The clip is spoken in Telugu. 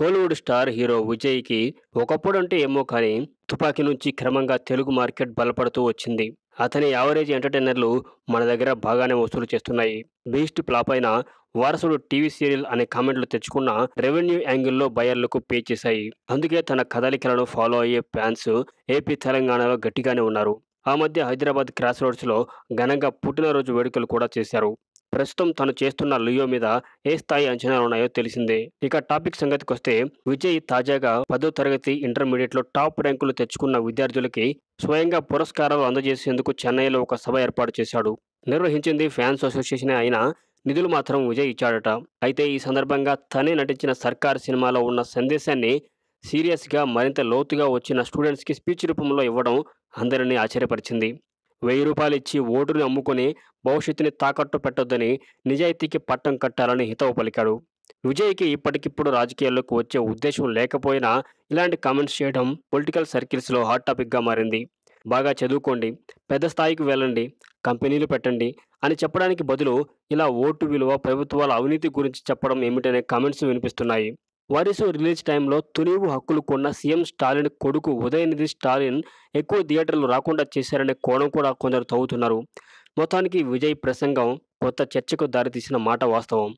కోలీవుడ్ స్టార్ హీరో విజయ్కి ఒకప్పుడంటే ఏమో కానీ తుపాకీ నుంచి క్రమంగా తెలుగు మార్కెట్ బలపడుతూ వచ్చింది అతని యావరేజ్ ఎంటర్టైనర్లు మన దగ్గర బాగానే వసూలు చేస్తున్నాయి బీస్ట్ ఫ్లాప్ అయిన వారసుడు టీవీ సీరియల్ అనే కామెంట్లు తెచ్చుకున్న రెవెన్యూ యాంగిల్లో బయర్లకు పే చేశాయి అందుకే తన కదలికలను ఫాలో అయ్యే ఫ్యాన్స్ ఏపీ తెలంగాణలో గట్టిగానే ఉన్నారు ఆ మధ్య హైదరాబాద్ క్రాస్ రోడ్స్లో ఘనంగా పుట్టినరోజు వేడుకలు కూడా చేశారు ప్రస్తుతం తను చేస్తున్న లియో మీద ఏ స్థాయి అంచనాలు ఉన్నాయో తెలిసిందే ఇక టాపిక్ సంగతికి వస్తే విజయ్ తాజాగా పదో తరగతి ఇంటర్మీడియట్లో టాప్ ర్యాంకులు తెచ్చుకున్న విద్యార్థులకి స్వయంగా పురస్కారాలు అందజేసేందుకు చెన్నైలో ఒక సభ ఏర్పాటు చేశాడు నిర్వహించింది ఫ్యాన్స్ అసోసియేషన్ అయిన నిధులు మాత్రం విజయ్ ఇచ్చాడట అయితే ఈ సందర్భంగా తనే నటించిన సర్కార్ సినిమాలో ఉన్న సందేశాన్ని సీరియస్గా మరింత లోతుగా వచ్చిన స్టూడెంట్స్కి స్పీచ్ రూపంలో ఇవ్వడం అందరినీ ఆశ్చర్యపరిచింది వెయ్యి రూపాయలు ఇచ్చి ఓటుని అమ్ముకుని భవిష్యత్తుని తాకట్టు పెట్టొద్దని నిజాయితీకి పట్టం కట్టాలని హితవు పలికాడు విజయ్కి ఇప్పటికిప్పుడు రాజకీయాల్లోకి వచ్చే ఉద్దేశం లేకపోయినా ఇలాంటి కామెంట్స్ చేయడం పొలిటికల్ సర్కిల్స్లో హాట్ టాపిక్గా మారింది బాగా చదువుకోండి పెద్ద స్థాయికి వెళ్ళండి కంపెనీలు పెట్టండి అని చెప్పడానికి బదులు ఇలా ఓటు విలువ ప్రభుత్వాల అవినీతి గురించి చెప్పడం ఏమిటనే కామెంట్స్ వినిపిస్తున్నాయి వారిసు రిలీజ్ టైంలో తొలివు హక్కులు కొన్న సీఎం స్టాలిన్ కొడుకు ఉదయనిధి స్టాలిన్ ఎక్కువ థియేటర్లు రాకుండా చేశారనే కోణం కూడా కొందరు తవ్వుతున్నారు మొత్తానికి విజయ్ ప్రసంగం కొత్త చర్చకు దారితీసిన మాట వాస్తవం